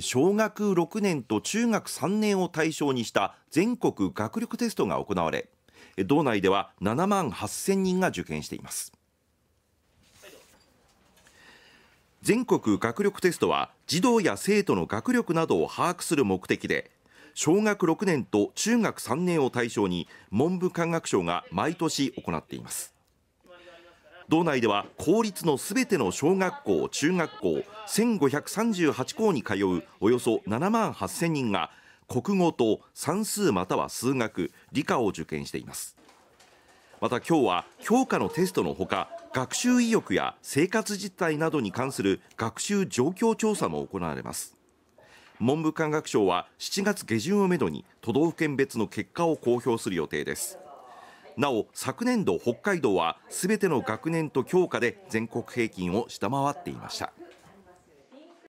小学6年と中学3年を対象にした全国学力テストが行われ道内では7万8000人が受験しています全国学力テストは児童や生徒の学力などを把握する目的で小学6年と中学3年を対象に文部科学省が毎年行っています道内では公立のすべての小学校、中学校1538校に通うおよそ7万8000人が国語と算数または数学、理科を受験していますまた今日は評価のテストのほか学習意欲や生活実態などに関する学習状況調査も行われます文部科学省は7月下旬をめどに都道府県別の結果を公表する予定ですなお昨年度北海道は全ての学年と教科で全国平均を下回っていました